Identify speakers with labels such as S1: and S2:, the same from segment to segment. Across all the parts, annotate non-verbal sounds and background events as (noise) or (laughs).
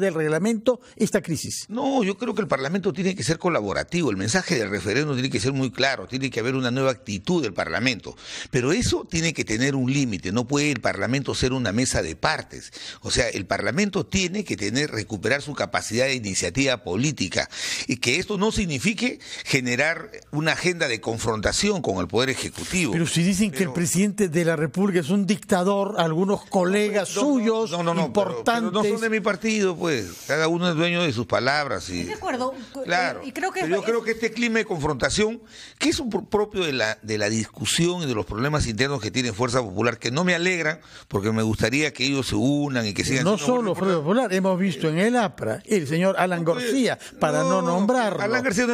S1: del reglamento esta crisis? No, yo creo que el Parlamento tiene que ser colaborativo, el mensaje del referéndum tiene que ser muy claro, tiene que haber una nueva actitud del Parlamento, pero eso tiene que tener un límite, no puede el Parlamento ser una mesa de partes, o sea, el Parlamento tiene que tener, recuperar su capacidad de iniciativa política y que esto no signifique generar una agenda de confrontación con el Poder Ejecutivo. Pero si dicen que
S2: el presidente de la República es un dictador, algunos colegas suyos importantes... no son de
S1: mi partido pues, cada uno es dueño de sus palabras. Y, de acuerdo. Eh, yo creo que este clima de confrontación, que es propio de la, de la discusión y de los problemas internos que tiene Fuerza Popular, que no me alegran, porque me gustaría que ellos se unan y que sigan... No solo
S2: Fuerza Popular, hemos visto en el APRA el señor Alan pues, García, para no, nombrarlo,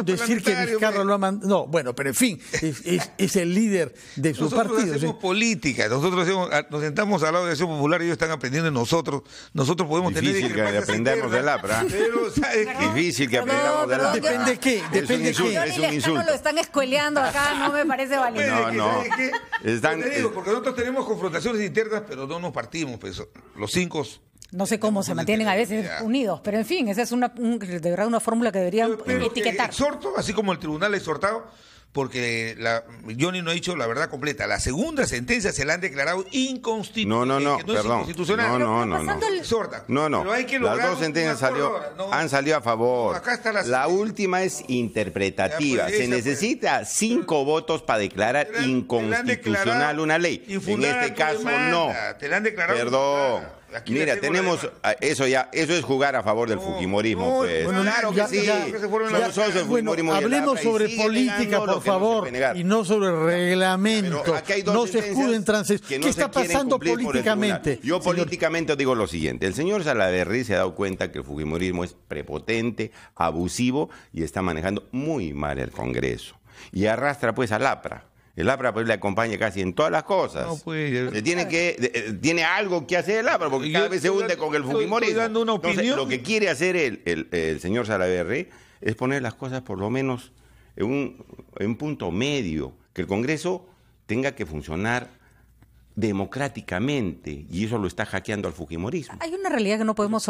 S2: decir que Vizcarra lo ha mandado... No, bueno, pero en fin, es, el líder de su nosotros partido. Hacemos ¿sí? política, nosotros
S1: nos sentamos al lado de la Acción Popular y ellos están aprendiendo de nosotros. Nosotros podemos tener aprendamos de Lapra. (laughs)
S3: Pero, qué? Difícil que aprendamos de Lapra. Depende qué, depende es Es un insulto.
S2: lo están escueleando acá, no me parece válido. No, no.
S3: Están, eh,
S1: porque nosotros tenemos confrontaciones internas, pero no nos partimos. Pues, los cinco
S2: no sé cómo se mantienen a veces unidos, pero en fin, esa es una, de verdad una fórmula que deberían etiquetar.
S1: Exhorto, así como el tribunal ha exhortado, porque la, Johnny no ha dicho la verdad completa. La segunda sentencia se la han declarado inconstitucional. No, no, no, perdón. No, no, no, no.
S3: No, no. Las dos sentencias salió, han salido a favor. Acá la, la última es pues, interpretativa. se necesita cinco votos para declarar inconstitucional una ley. En este caso no. Perdón. Mira, tenemos ah, eso ya, eso es jugar a favor del Fujimorismo. Pues. bueno, claro que sí.
S2: Hablemos sobre política, por por favor, y no sobre el reglamento. no se escuden transes. ¿Qué está pasando políticamente?
S3: Yo políticamente os digo lo siguiente. El señor Salaverri se ha dado cuenta que el fujimorismo es prepotente, abusivo y está manejando muy mal el Congreso. Y arrastra pues al APRA. El APRA pues, le acompaña casi en todas las cosas. No, pues, tiene, que, eh, tiene algo que hacer el APRA, porque cada vez se hunde con el Fujimori. Lo que quiere hacer el, señor Salaverri es poner las cosas por lo menos en un, punto medio, que el Congreso tenga que funcionar democráticamente y eso lo está hackeando al Fujimorismo.
S2: Hay una realidad que no podemos